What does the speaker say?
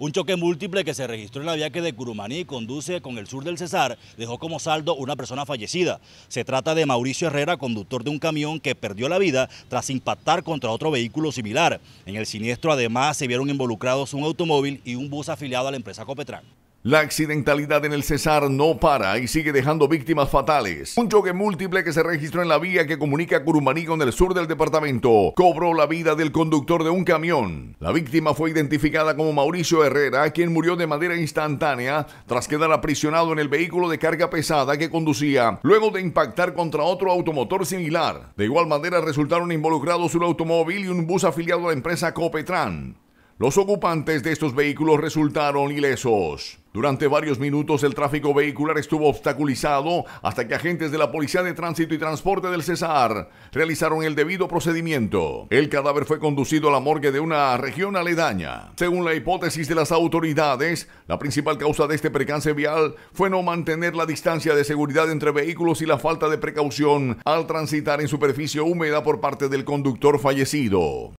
Un choque múltiple que se registró en la vía que de Curumaní conduce con el sur del Cesar dejó como saldo una persona fallecida. Se trata de Mauricio Herrera, conductor de un camión que perdió la vida tras impactar contra otro vehículo similar. En el siniestro además se vieron involucrados un automóvil y un bus afiliado a la empresa Copetran. La accidentalidad en el Cesar no para y sigue dejando víctimas fatales. Un choque múltiple que se registró en la vía que comunica Curumaní con el sur del departamento cobró la vida del conductor de un camión. La víctima fue identificada como Mauricio Herrera, quien murió de manera instantánea tras quedar aprisionado en el vehículo de carga pesada que conducía luego de impactar contra otro automotor similar. De igual manera resultaron involucrados un automóvil y un bus afiliado a la empresa Copetran. Los ocupantes de estos vehículos resultaron ilesos. Durante varios minutos el tráfico vehicular estuvo obstaculizado hasta que agentes de la Policía de Tránsito y Transporte del Cesar realizaron el debido procedimiento. El cadáver fue conducido a la morgue de una región aledaña. Según la hipótesis de las autoridades, la principal causa de este percance vial fue no mantener la distancia de seguridad entre vehículos y la falta de precaución al transitar en superficie húmeda por parte del conductor fallecido.